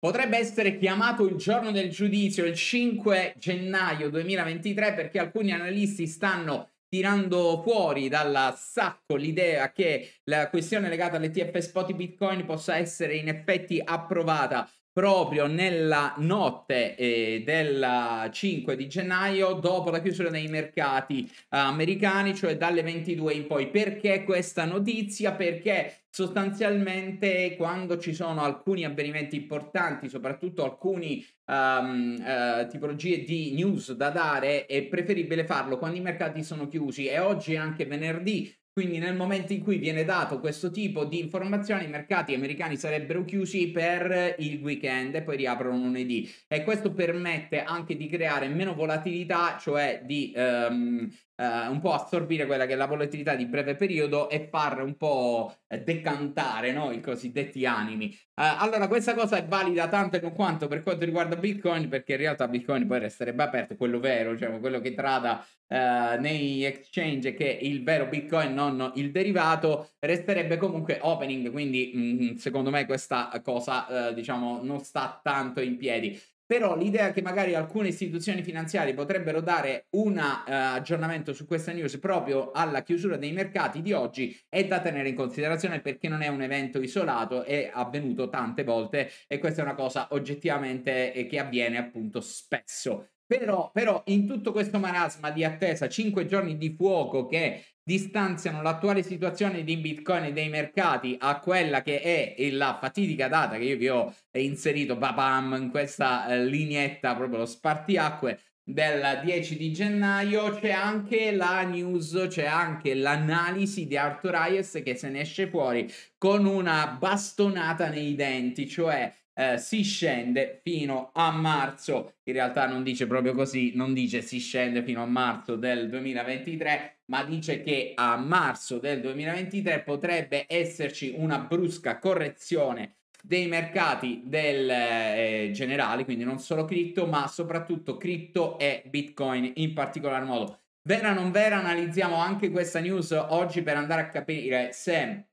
Potrebbe essere chiamato il giorno del giudizio, il 5 gennaio 2023, perché alcuni analisti stanno tirando fuori dal sacco l'idea che la questione legata all'ETF spot Bitcoin possa essere in effetti approvata proprio nella notte eh, del 5 di gennaio dopo la chiusura dei mercati eh, americani, cioè dalle 22 in poi. Perché questa notizia? Perché sostanzialmente quando ci sono alcuni avvenimenti importanti, soprattutto alcune um, uh, eh, tipologie di news da dare, è preferibile farlo quando i mercati sono chiusi e oggi è anche venerdì quindi nel momento in cui viene dato questo tipo di informazione, i mercati americani sarebbero chiusi per il weekend e poi riaprono lunedì. E questo permette anche di creare meno volatilità, cioè di ehm, eh, un po' assorbire quella che è la volatilità di breve periodo e far un po' eh, decantare no? i cosiddetti animi. Eh, allora, questa cosa è valida tanto e quanto per quanto riguarda Bitcoin, perché in realtà Bitcoin poi resterebbe aperto, quello vero, cioè quello che trada eh, nei exchange, che è il vero Bitcoin, non il derivato, resterebbe comunque opening. Quindi, mh, mm, secondo me, questa cosa eh, diciamo non sta tanto in piedi però l'idea che magari alcune istituzioni finanziarie potrebbero dare un uh, aggiornamento su questa news proprio alla chiusura dei mercati di oggi è da tenere in considerazione perché non è un evento isolato, è avvenuto tante volte e questa è una cosa oggettivamente eh, che avviene appunto spesso. Però, però, in tutto questo marasma di attesa, 5 giorni di fuoco che distanziano l'attuale situazione di Bitcoin e dei mercati a quella che è la fatidica data che io vi ho eh, inserito babam, in questa eh, lineetta, proprio lo spartiacque del 10 di gennaio, c'è anche la news, c'è anche l'analisi di Arthur Hayes che se ne esce fuori con una bastonata nei denti, cioè eh, si scende fino a marzo, in realtà non dice proprio così, non dice si scende fino a marzo del 2023, ma dice che a marzo del 2023 potrebbe esserci una brusca correzione dei mercati del, eh, generali, quindi non solo cripto, ma soprattutto cripto e Bitcoin in particolar modo. Vera o non vera, analizziamo anche questa news oggi per andare a capire se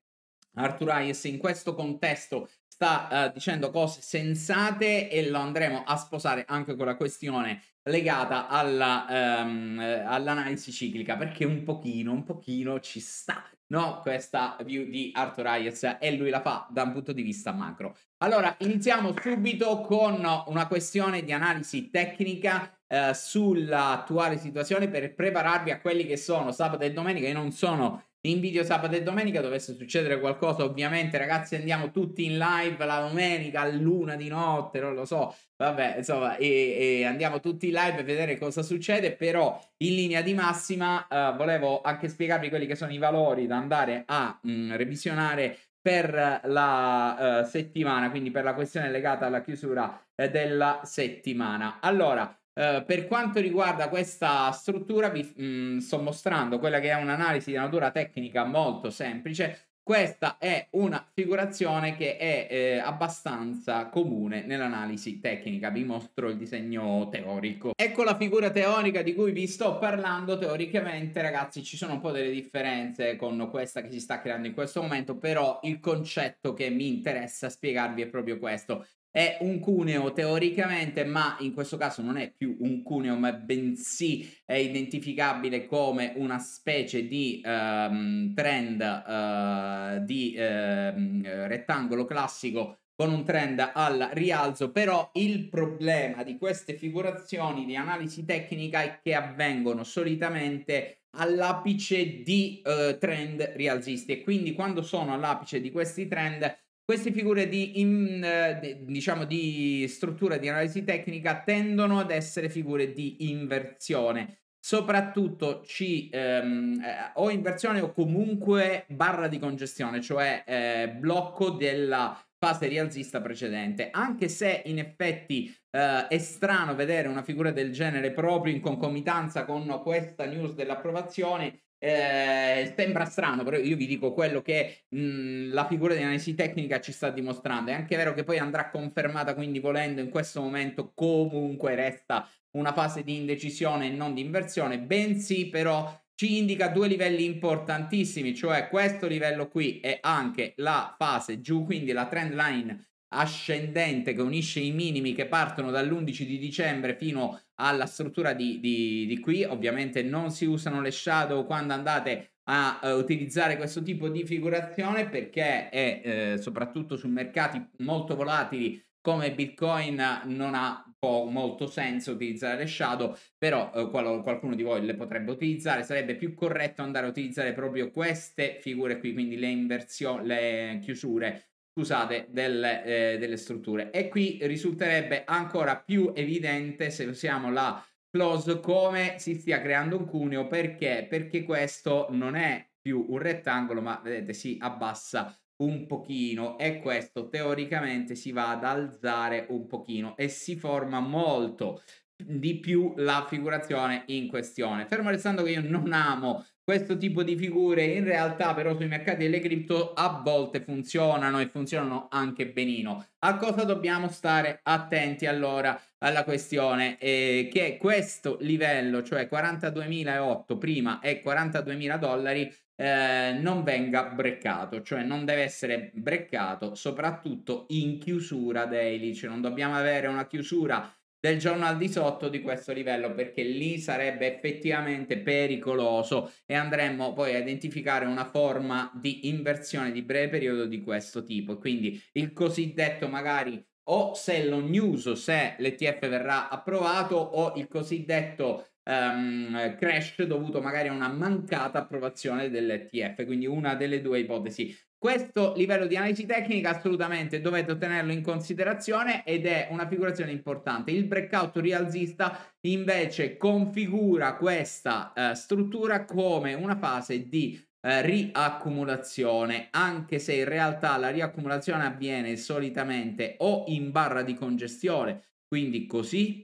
Arthur Hayes in questo contesto sta uh, dicendo cose sensate e lo andremo a sposare anche con la questione legata alla, um, all'analisi ciclica, perché un pochino, un pochino ci sta, no? Questa view di Arthur Hayes e lui la fa da un punto di vista macro. Allora, iniziamo subito con una questione di analisi tecnica eh, sull'attuale situazione per prepararvi a quelli che sono sabato e domenica. e non sono in video sabato e domenica dovesse succedere qualcosa ovviamente ragazzi andiamo tutti in live la domenica a luna di notte non lo so vabbè insomma e, e andiamo tutti in live a vedere cosa succede però in linea di massima eh, volevo anche spiegarvi quelli che sono i valori da andare a mh, mm, revisionare per la uh, settimana, quindi per la questione legata alla chiusura eh, della settimana. Allora, eh, per quanto riguarda questa struttura, vi mh, mm, sto mostrando quella che è un'analisi di natura tecnica molto semplice. Questa è una figurazione che è eh, abbastanza comune nell'analisi tecnica. Vi mostro il disegno teorico. Ecco la figura teorica di cui vi sto parlando. Teoricamente, ragazzi, ci sono un po' delle differenze con questa che si sta creando in questo momento, però il concetto che mi interessa spiegarvi è proprio questo è un cuneo teoricamente, ma in questo caso non è più un cuneo, ma bensì è identificabile come una specie di ehm, trend eh, di ehm, rettangolo classico con un trend al rialzo, però il problema di queste figurazioni di analisi tecnica è che avvengono solitamente all'apice di eh, trend rialzisti e quindi quando sono all'apice di questi trend queste figure di, in, eh, diciamo di struttura di analisi tecnica tendono ad essere figure di inversione, soprattutto ci, ehm, eh, o inversione o comunque barra di congestione, cioè eh, blocco della fase rialzista precedente, anche se in effetti eh, è strano vedere una figura del genere proprio in concomitanza con questa news dell'approvazione, eh, sembra strano, però io vi dico quello che mh, mhmm, la figura di analisi tecnica ci sta dimostrando. È anche vero che poi andrà confermata, quindi volendo in questo momento comunque resta una fase di indecisione e non di inversione, bensì però ci indica due livelli importantissimi, cioè questo livello qui e anche la fase giù, quindi la trend line ascendente che unisce i minimi che partono dall'11 di dicembre fino alla struttura di, di, di qui. Ovviamente non si usano le shadow quando andate a uh, utilizzare questo tipo di figurazione perché è eh, soprattutto su mercati molto volatili come Bitcoin non ha molto senso utilizzare le shadow, però eh, qualcuno di voi le potrebbe utilizzare, sarebbe più corretto andare a utilizzare proprio queste figure qui, quindi le inversioni, le chiusure scusate, delle, eh, delle, strutture. E qui risulterebbe ancora più evidente se usiamo la close come si stia creando un cuneo perché, perché questo non è più un rettangolo ma vedete si abbassa un pochino e questo teoricamente si va ad alzare un pochino e si forma molto di più la figurazione in questione. Fermo restando che io non amo questo tipo di figure in realtà però sui mercati delle cripto a volte funzionano e funzionano anche benino. A cosa dobbiamo stare attenti allora alla questione? Eh, che questo livello, cioè 42.008 prima e 42.000 dollari, eh, non venga breccato, cioè non deve essere breccato soprattutto in chiusura daily, cioè non dobbiamo avere una chiusura del giorno al di sotto di questo livello perché lì sarebbe effettivamente pericoloso e andremmo poi a identificare una forma di inversione di breve periodo di questo tipo quindi il cosiddetto magari o sell on news se l'ETF verrà approvato o il cosiddetto um, crash dovuto magari a una mancata approvazione dell'ETF quindi una delle due ipotesi questo livello di analisi tecnica assolutamente dovete tenerlo in considerazione ed è una figurazione importante. Il breakout rialzista invece configura questa eh, struttura come una fase di eh, riaccumulazione, anche se in realtà la riaccumulazione avviene solitamente o in barra di congestione, quindi così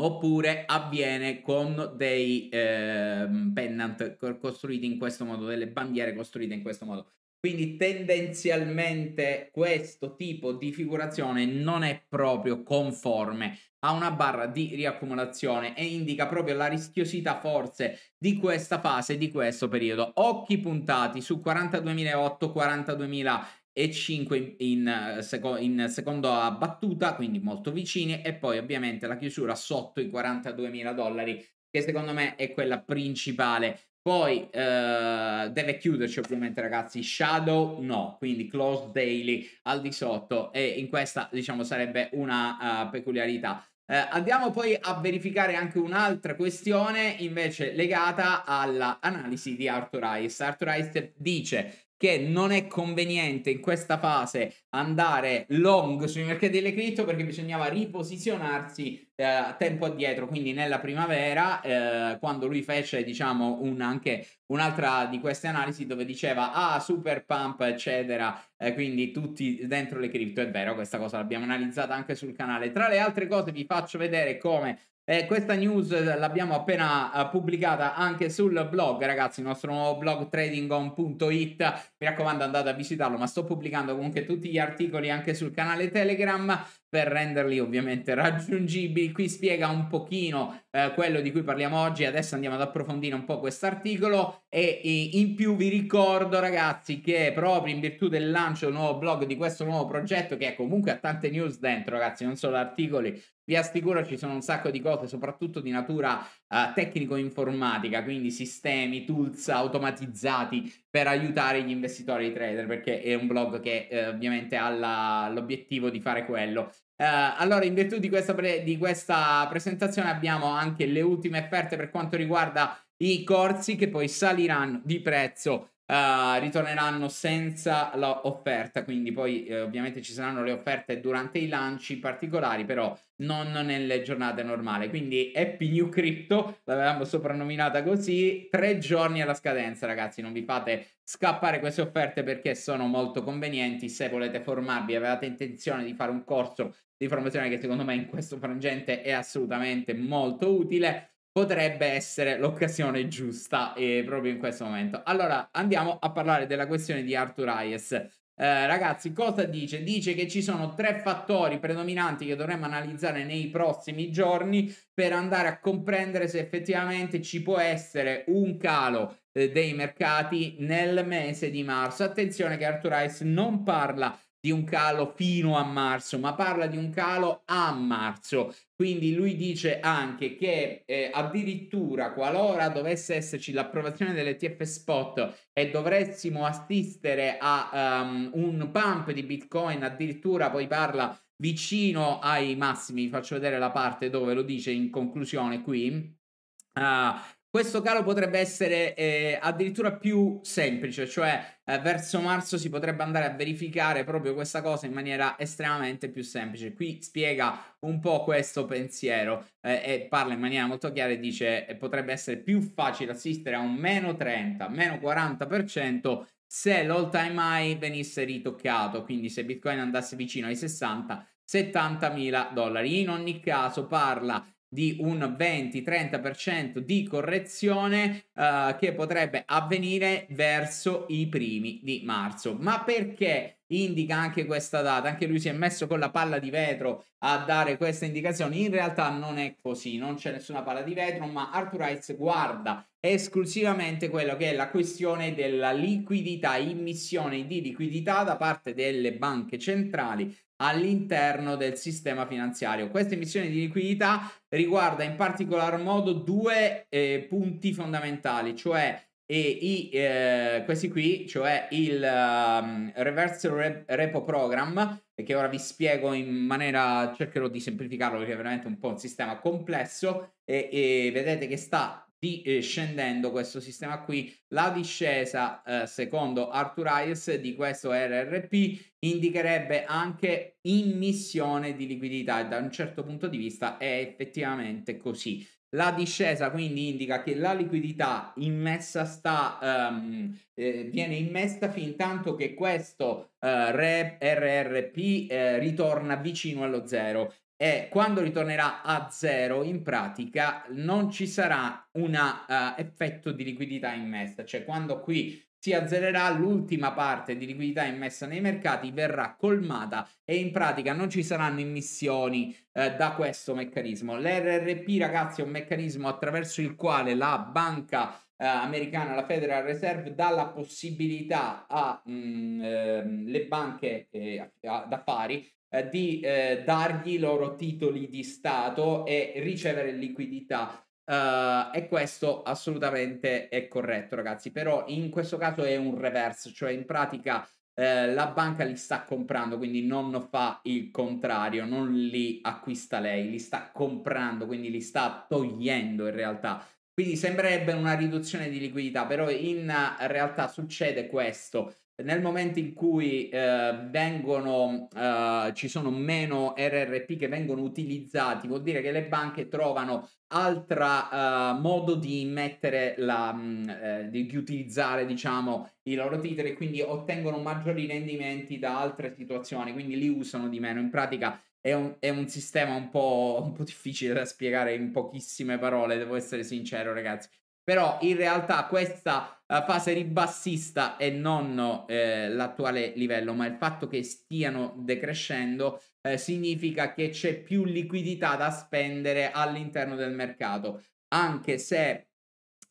oppure avviene con dei eh, pennant costruiti in questo modo, delle bandiere costruite in questo modo. Quindi tendenzialmente questo tipo di figurazione non è proprio conforme a una barra di riaccumulazione e indica proprio la rischiosità forse di questa fase, di questo periodo. Occhi puntati su 42.008, 42.000 e 5 in, eh, seco- in seconda battuta, quindi molto vicini, e poi ovviamente la chiusura sotto i 42.000 dollari, che secondo me è quella principale poi eh, deve chiuderci ovviamente ragazzi, Shadow no, quindi Close Daily al di sotto e in questa diciamo sarebbe una uh, peculiarità. Eh, andiamo poi a verificare anche un'altra questione invece legata all'analisi di Arthur Rice. Arthur Rice dice che non è conveniente in questa fase andare long sui mercati delle cripto perché bisognava riposizionarsi eh, tempo addietro, quindi nella primavera, eh, quando lui fece diciamo un, anche un'altra di queste analisi dove diceva ah super pump eccetera, eh, quindi tutti dentro le cripto, è vero questa cosa l'abbiamo analizzata anche sul canale. Tra le altre cose vi faccio vedere come eh, questa news l'abbiamo appena uh, pubblicata anche sul blog, ragazzi, il nostro nuovo blog tradingon.it. Mi raccomando, andate a visitarlo, ma sto pubblicando comunque tutti gli articoli anche sul canale Telegram per renderli ovviamente raggiungibili. Qui spiega un pochino eh, quello di cui parliamo oggi. Adesso andiamo ad approfondire un po' questo articolo e, e, in più vi ricordo ragazzi che proprio in virtù del lancio del nuovo blog di questo nuovo progetto che comunque ha tante news dentro ragazzi, non solo articoli, vi assicuro ci sono un sacco di cose, soprattutto di natura uh, tecnico-informatica, quindi sistemi, tools automatizzati per aiutare gli investitori e i trader, perché è un blog che eh, ovviamente ha la, l'obiettivo di fare quello. Eh, allora, in virtù di questa, pre- di questa presentazione abbiamo anche le ultime offerte per quanto riguarda i corsi che poi saliranno di prezzo Uh, ritorneranno senza l'offerta, quindi poi eh, ovviamente ci saranno le offerte durante i lanci particolari, però non nelle giornate normali. Quindi Happy New Crypto, l'avevamo soprannominata così, tre giorni alla scadenza ragazzi, non vi fate scappare queste offerte perché sono molto convenienti se volete formarvi, avevate intenzione di fare un corso di formazione che secondo me in questo frangente è assolutamente molto utile, potrebbe essere l'occasione giusta eh, proprio in questo momento. Allora andiamo a parlare della questione di Arthur Hayes. Eh, ragazzi, cosa dice? Dice che ci sono tre fattori predominanti che dovremmo analizzare nei prossimi giorni per andare a comprendere se effettivamente ci può essere un calo eh, dei mercati nel mese di marzo. Attenzione che Arthur Ice non parla di un calo fino a marzo, ma parla di un calo a marzo. Quindi lui dice anche che eh, addirittura qualora dovesse esserci l'approvazione dell'ETF spot e dovessimo assistere a um, un pump di Bitcoin, addirittura poi parla vicino ai massimi, vi faccio vedere la parte dove lo dice in conclusione qui. Uh, questo calo potrebbe essere eh, addirittura più semplice, cioè eh, verso marzo si potrebbe andare a verificare proprio questa cosa in maniera estremamente più semplice. Qui spiega un po' questo pensiero eh, e parla in maniera molto chiara e dice eh, potrebbe essere più facile assistere a un meno 30, meno 40% se l'all time high venisse ritoccato, quindi se Bitcoin andasse vicino ai 60, 70 mila dollari. In ogni caso parla di un 20-30% di correzione uh, che potrebbe avvenire verso i primi di marzo. Ma perché indica anche questa data? Anche lui si è messo con la palla di vetro a dare questa indicazione. In realtà non è così, non c'è nessuna palla di vetro, ma Arthur Heights guarda esclusivamente quello che è la questione della liquidità, immissione di liquidità da parte delle banche centrali all'interno del sistema finanziario. Questa emissione di liquidità riguarda in particolar modo due eh, punti fondamentali, cioè e i, eh, questi qui, cioè il um, Reverse Repo Program, che ora vi spiego in maniera, cercherò di semplificarlo perché è veramente un po' un sistema complesso e, e vedete che sta di eh, scendendo questo sistema qui la discesa eh, secondo Arthur Hayes di questo RRP indicherebbe anche immissione di liquidità e da un certo punto di vista è effettivamente così la discesa quindi indica che la liquidità immessa sta, um, eh, viene immessa fin tanto che questo uh, eh, RRP eh, ritorna vicino allo zero e quando ritornerà a zero in pratica non ci sarà un uh, effetto di liquidità immessa, cioè quando qui si azzererà l'ultima parte di liquidità immessa nei mercati verrà colmata e in pratica non ci saranno emissioni eh, da questo meccanismo. L'RRP ragazzi è un meccanismo attraverso il quale la banca eh, americana, la Federal Reserve, dà la possibilità alle mm, ehm, eh, banche eh, d'affari eh, di eh, dargli loro titoli di Stato e ricevere liquidità. Uh, e questo assolutamente è corretto, ragazzi. Però in questo caso è un reverse, cioè in pratica eh, la banca li sta comprando, quindi non fa il contrario, non li acquista lei, li sta comprando, quindi li sta togliendo in realtà. Quindi sembrerebbe una riduzione di liquidità, però in realtà succede questo nel momento in cui eh, vengono, eh, ci sono meno RRP che vengono utilizzati, vuol dire che le banche trovano altro eh, modo di mettere la, mh, mm, eh, di, di, utilizzare diciamo i loro titoli e quindi ottengono maggiori rendimenti da altre situazioni, quindi li usano di meno. In pratica è un, è un sistema un po', un po' difficile da spiegare in pochissime parole, devo essere sincero ragazzi però in realtà questa eh, fase ribassista e non eh, l'attuale livello, ma il fatto che stiano decrescendo eh, significa che c'è più liquidità da spendere all'interno del mercato, anche se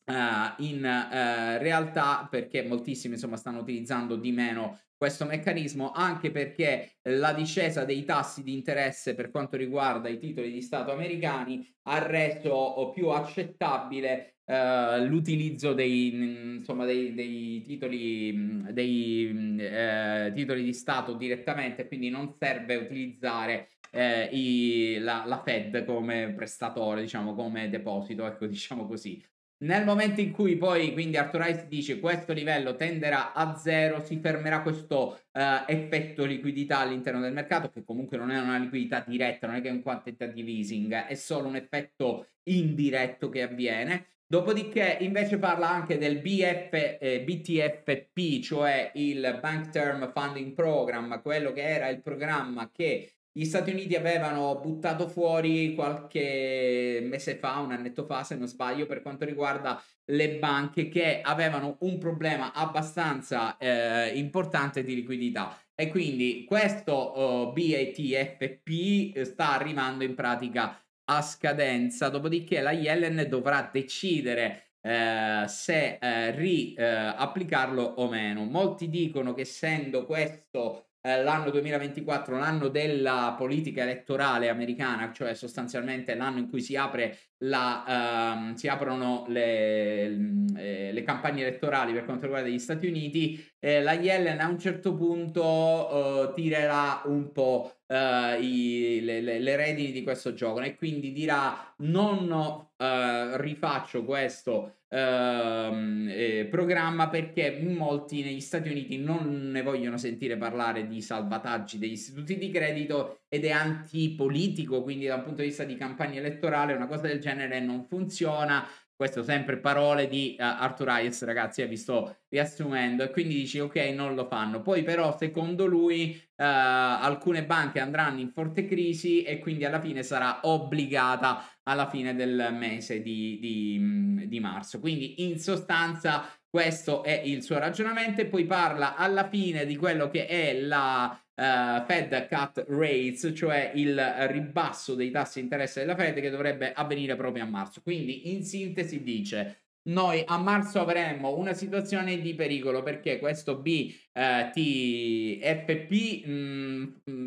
uh, in uh, realtà, perché moltissimi insomma stanno utilizzando di meno questo meccanismo anche perché la discesa dei tassi di interesse per quanto riguarda i titoli di Stato americani ha reso più accettabile Uh, l'utilizzo dei, insomma, dei, dei titoli, dei, eh, titoli di Stato direttamente, quindi non serve utilizzare eh, i, la, la, Fed come prestatore, diciamo, come deposito, ecco, diciamo così. Nel momento in cui poi quindi Arthur Rice dice questo livello tenderà a zero, si fermerà questo eh, effetto liquidità all'interno del mercato, che comunque non è una liquidità diretta, non è che è un quantitative easing, è solo un effetto indiretto che avviene Dopodiché invece parla anche del BF, eh, BTFP, cioè il Bank Term Funding Program, quello che era il programma che gli Stati Uniti avevano buttato fuori qualche mese fa, un annetto fa se non sbaglio, per quanto riguarda le banche che avevano un problema abbastanza eh, importante di liquidità. E quindi questo oh, BATFP eh, sta arrivando in pratica a scadenza, dopodiché la Yellen dovrà decidere eh, se eh, riapplicarlo eh, o meno. Molti dicono che essendo questo eh, l'anno 2024, l'anno della politica elettorale americana, cioè sostanzialmente l'anno in cui si apre la, um, si aprono le, le, eh, le, campagne elettorali per quanto riguarda gli Stati Uniti, eh, la Yellen a un certo punto uh, tirerà un po' uh, i, le, le, redini di questo gioco e quindi dirà non uh, rifaccio questo ehm, eh, programma perché molti negli Stati Uniti non ne vogliono sentire parlare di salvataggi degli istituti di credito ed è antipolitico, quindi da un punto di vista di campagna elettorale una cosa del genere non funziona. Questo sempre parole di uh, Arthur Hayes, ragazzi, eh, vi sto riassumendo. E quindi dici, ok, non lo fanno. Poi però, secondo lui, uh, alcune banche andranno in forte crisi e quindi alla fine sarà obbligata alla fine del mese di, di, mm, di marzo. Quindi in sostanza questo è il suo ragionamento e poi parla alla fine di quello che è la uh, Fed Cut Rates, cioè il ribasso dei tassi di interesse della Fed che dovrebbe avvenire proprio a marzo. Quindi in sintesi dice noi a marzo avremo una situazione di pericolo perché questo BTFP, eh, mm,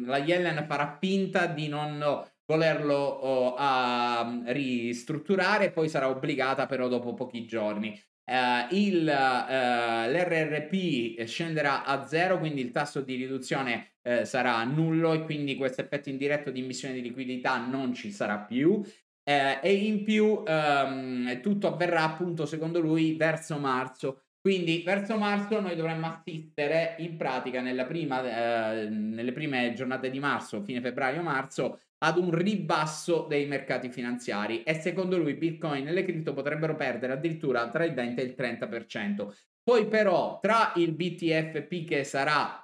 la Yellen farà finta di non volerlo oh, a mm, ristrutturare, poi sarà obbligata però dopo pochi giorni. Uh, il, uh, eh, L'RRP scenderà a zero, quindi il tasso di riduzione uh, sarà nullo e quindi questo effetto indiretto di immissione di liquidità non ci sarà più. e in più um, tutto avverrà appunto secondo lui verso marzo. Quindi verso marzo noi dovremmo assistere in pratica prima, nelle prime giornate di marzo, fine febbraio-marzo, ad un ribasso dei mercati finanziari e secondo lui Bitcoin e le cripto potrebbero perdere addirittura tra il 20 e il 30%. Poi però tra il BTFP che sarà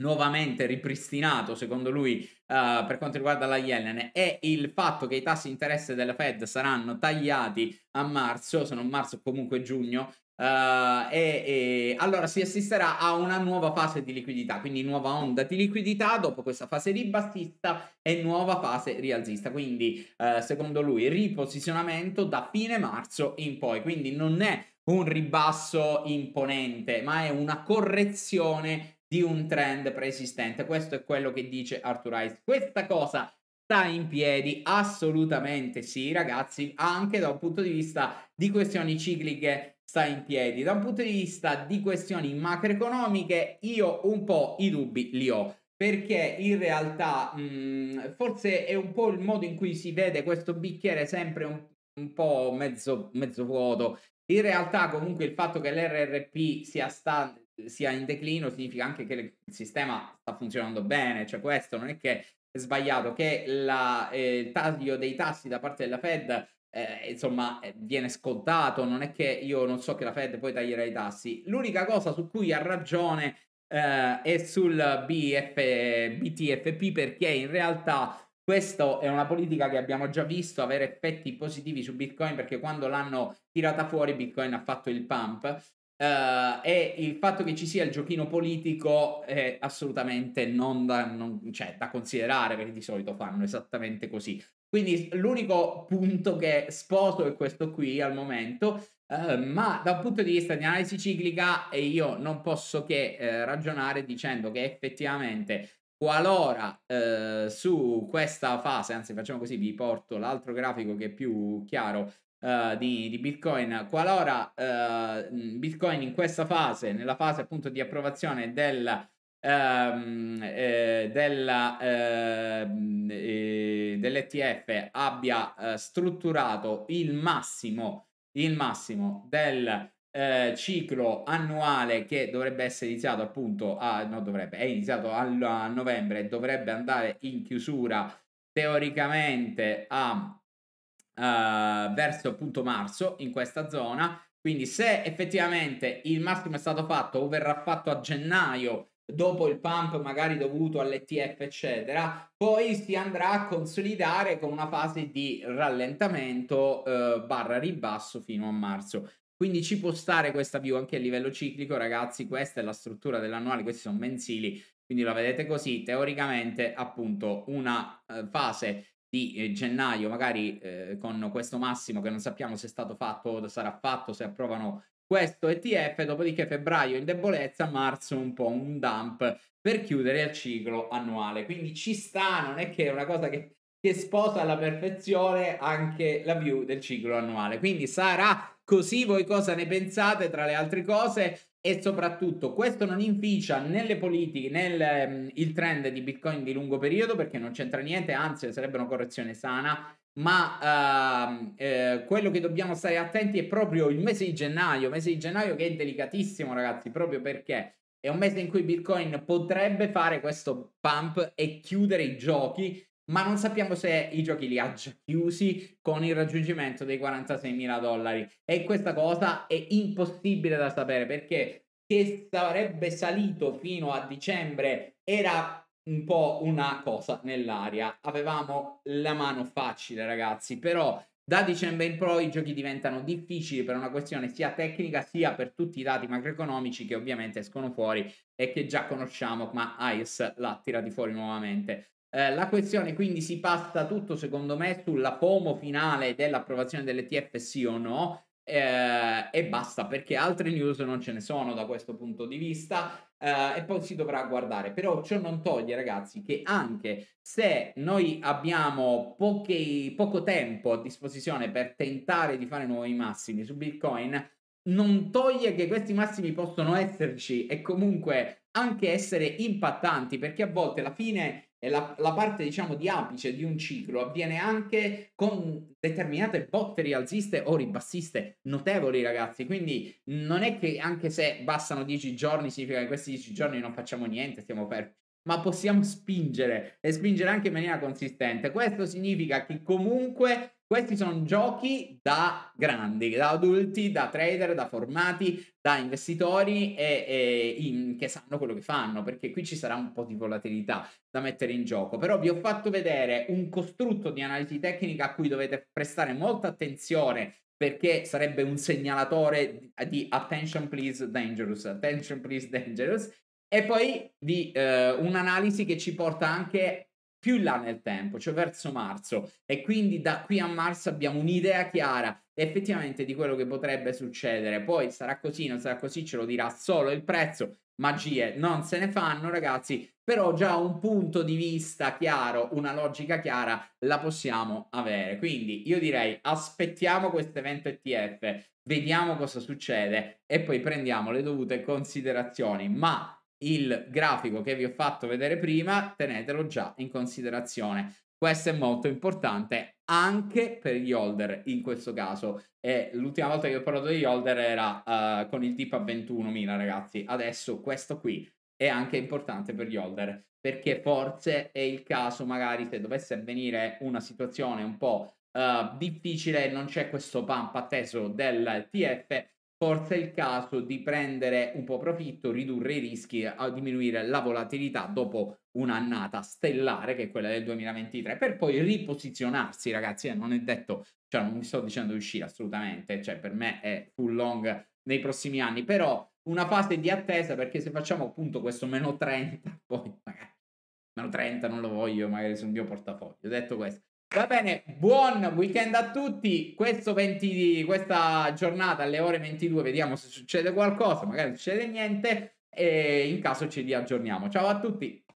nuovamente ripristinato secondo lui uh, per quanto riguarda la Yellen e il fatto che i tassi di interesse della Fed saranno tagliati a marzo, se non marzo comunque giugno, Uh, e, e, allora si assisterà a una nuova fase di liquidità, quindi nuova onda di liquidità dopo questa fase ribassista e nuova fase rialzista. Quindi, uh, secondo lui, riposizionamento da fine marzo in poi. Quindi non è un ribasso imponente, ma è una correzione di un trend preesistente. Questo è quello che dice Arthur Ice. Questa cosa sta in piedi? Assolutamente sì, ragazzi, anche da un punto di vista di questioni cicliche sta in piedi. Da un punto di vista di questioni macroeconomiche, io un po' i dubbi li ho perché in realtà mh, mm, forse è un po' il modo in cui si vede questo bicchiere sempre un, un po' mezzo, mezzo, vuoto. In realtà comunque il fatto che l'RRP sia, sta, sia in declino significa anche che il sistema sta funzionando bene, cioè questo non è che è sbagliato, che la, eh, il taglio dei tassi da parte della Fed eh, insomma, eh, viene scontato. Non è che io non so che la Fed poi taglierà i tassi. L'unica cosa su cui ha ragione eh, è sul BF, BTFP perché in realtà questa è una politica che abbiamo già visto avere effetti positivi su Bitcoin perché quando l'hanno tirata fuori Bitcoin ha fatto il pump. Eh, e il fatto che ci sia il giochino politico è assolutamente non da, non, cioè, da considerare perché di solito fanno esattamente così quindi l'unico punto che sposo è questo qui al momento, eh, ma da un punto di vista di analisi ciclica io non posso che eh, ragionare dicendo che effettivamente qualora eh, su questa fase, anzi facciamo così, vi porto l'altro grafico che è più chiaro eh, di, di, Bitcoin, qualora eh, Bitcoin in questa fase, nella fase appunto di approvazione del ehm, eh, della, ehm, eh, dell'ETF abbia eh, strutturato il massimo, il massimo del eh, ciclo annuale che dovrebbe essere iniziato appunto a, no, dovrebbe, è iniziato a, a novembre dovrebbe andare in chiusura teoricamente a Uh, verso appunto marzo in questa zona. Quindi se effettivamente il massimo è stato fatto o verrà fatto a gennaio dopo il pump magari dovuto all'ETF eccetera, poi si andrà a consolidare con una fase di rallentamento eh, barra ribasso fino a marzo. Quindi ci può stare questa view anche a livello ciclico, ragazzi, questa è la struttura dell'annuale, questi sono mensili, quindi la vedete così, teoricamente appunto una eh, fase di eh, gennaio, magari eh, con questo massimo che non sappiamo se è stato fatto o sarà fatto, se approvano questo ETF, dopodiché febbraio in debolezza, marzo un po' un dump per chiudere il ciclo annuale. Quindi ci sta, non è che è una cosa che, che sposa alla perfezione anche la view del ciclo annuale. Quindi sarà così, voi cosa ne pensate tra le altre cose? e soprattutto questo non inficia nelle politiche, nel um, il trend di Bitcoin di lungo periodo perché non c'entra niente, anzi sarebbe una correzione sana, ma uh, eh, quello che dobbiamo stare attenti è proprio il mese di gennaio, mese di gennaio che è delicatissimo ragazzi, proprio perché è un mese in cui Bitcoin potrebbe fare questo pump e chiudere i giochi ma non sappiamo se i giochi li ha già chiusi con il raggiungimento dei 46 mila dollari e questa cosa è impossibile da sapere perché che sarebbe salito fino a dicembre era un po' una cosa nell'aria avevamo la mano facile ragazzi però da dicembre in poi i giochi diventano difficili per una questione sia tecnica sia per tutti i dati macroeconomici che ovviamente escono fuori e che già conosciamo, ma ICE l'ha tirati fuori nuovamente. Eh, la questione quindi si passa tutto secondo me sulla pomo finale dell'approvazione dell'ETF sì o no eh, e basta perché altre news non ce ne sono da questo punto di vista eh, e poi si dovrà guardare però ciò non toglie ragazzi che anche se noi abbiamo pochi, poco tempo a disposizione per tentare di fare nuovi massimi su bitcoin non toglie che questi massimi possono esserci e comunque anche essere impattanti perché a volte alla fine e la, la, parte diciamo di apice di un ciclo avviene anche con determinate botte rialziste o ribassiste notevoli ragazzi quindi non è che anche se bastano dieci giorni significa che in questi dieci giorni non facciamo niente stiamo fermi ma possiamo spingere e spingere anche in maniera consistente. Questo significa che comunque questi sono giochi da grandi, da adulti, da trader, da formati, da investitori e, e in, che sanno quello che fanno, perché qui ci sarà un po' di volatilità da mettere in gioco. Però vi ho fatto vedere un costrutto di analisi tecnica a cui dovete prestare molta attenzione perché sarebbe un segnalatore di attention please dangerous, attention please dangerous e poi di eh, un'analisi che ci porta anche più in là nel tempo, cioè verso marzo. E quindi da qui a marzo abbiamo un'idea chiara effettivamente di quello che potrebbe succedere. Poi sarà così, non sarà così, ce lo dirà solo il prezzo. Magie non se ne fanno, ragazzi, però già un punto di vista chiaro, una logica chiara la possiamo avere. Quindi io direi aspettiamo questo evento ETF, vediamo cosa succede e poi prendiamo le dovute considerazioni. Ma il grafico che vi ho fatto vedere prima, tenetelo già in considerazione. Questo è molto importante anche per gli holder in questo caso. E l'ultima volta che ho parlato di holder era uh, con il tip a 21.000 ragazzi. Adesso questo qui è anche importante per gli holder perché forse è il caso magari se dovesse avvenire una situazione un po' uh, difficile non c'è questo pump atteso del TF forse è il caso di prendere un po' profitto, ridurre i rischi, a diminuire la volatilità dopo un'annata stellare che è quella del 2023 per poi riposizionarsi ragazzi eh, non è detto cioè non mi sto dicendo di uscire assolutamente cioè per me è full long nei prossimi anni però una fase di attesa perché se facciamo appunto questo meno 30 poi magari meno 30 non lo voglio magari sul mio portafoglio detto questo Va bene, buon weekend a tutti. 20, questa giornata alle ore 22 vediamo se succede qualcosa, magari non succede niente e in caso ci riaggiorniamo. Ciao a tutti.